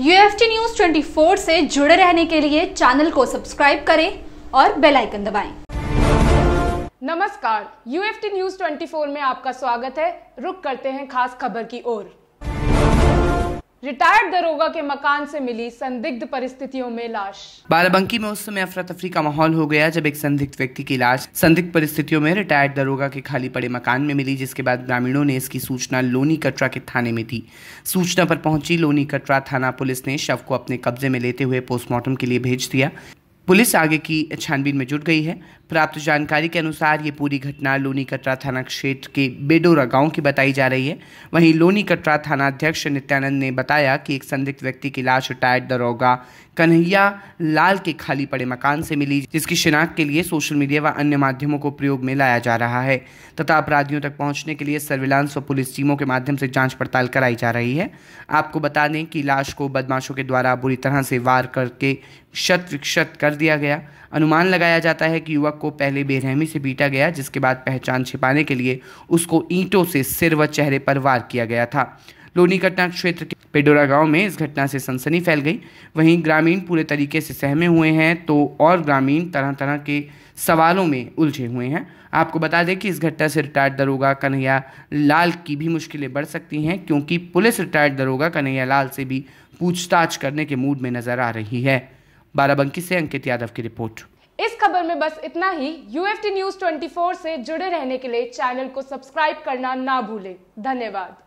UFT news 24 से जुड़े रहने के लिए चैनल को सब्सक्राइब करें और बेल आइकन दबाएं। नमस्कार यूएफटी न्यूज 24 में आपका स्वागत है रुक करते हैं खास खबर की ओर रिटायर्ड दरोगा के मकान से मिली संदिग्ध परिस्थितियों में लाश बाराबंकी में उस समय अफरा तफरी का माहौल हो गया जब एक संदिग्ध व्यक्ति की लाश संदिग्ध परिस्थितियों में रिटायर्ड दरोगा के खाली पड़े मकान में मिली जिसके बाद ग्रामीणों ने इसकी सूचना लोनी कटरा के थाने में दी सूचना पर पहुंची लोनी कटरा थाना पुलिस ने शव को अपने कब्जे में लेते हुए पोस्टमार्टम के लिए भेज दिया पुलिस आगे की छानबीन में जुट गई है प्राप्त जानकारी के अनुसार ये पूरी घटना लोनी कटरा थाना क्षेत्र के बेडोरा गांव की बताई जा रही है वहीं लोनी कटरा थाना अध्यक्ष नित्यानंद ने बताया कि एक संदिग्ध व्यक्ति की लाश रिटायर्ड दरोगा कन्हैया लाल के खाली पड़े मकान से मिली जिसकी शिनाख्त के लिए सोशल मीडिया व अन्य माध्यमों को प्रयोग में लाया जा रहा है तथा अपराधियों तक पहुंचने के लिए सर्विलांस व पुलिस टीमों के माध्यम से जांच पड़ताल कराई जा रही है आपको बता दें कि लाश को बदमाशों के द्वारा बुरी तरह से वार करके शत विक्षत कर दिया गया अनुमान लगाया जाता है कि युवक को पहले बेरहमी से पीटा गया जिसके बाद पहचान छिपाने के लिए उसको ईंटों से सिर व चेहरे पर वार किया गया था लोनी घटना क्षेत्र के पेडोरा गांव में इस घटना से सनसनी फैल गई वहीं ग्रामीण पूरे तरीके से सहमे हुए हैं तो और ग्रामीण तरह तरह के सवालों में उलझे हुए हैं आपको बता दें कि इस घटना से रिटायर्ड दरोगा कन्हैया लाल की भी मुश्किलें बढ़ सकती हैं क्योंकि पुलिस रिटायर्ड दरोगा कन्हैया लाल से भी पूछताछ करने के मूड में नजर आ रही है बाराबंकी से अंकित यादव की रिपोर्ट इस खबर में बस इतना ही यूएफटी न्यूज 24 से जुड़े रहने के लिए चैनल को सब्सक्राइब करना ना भूलें धन्यवाद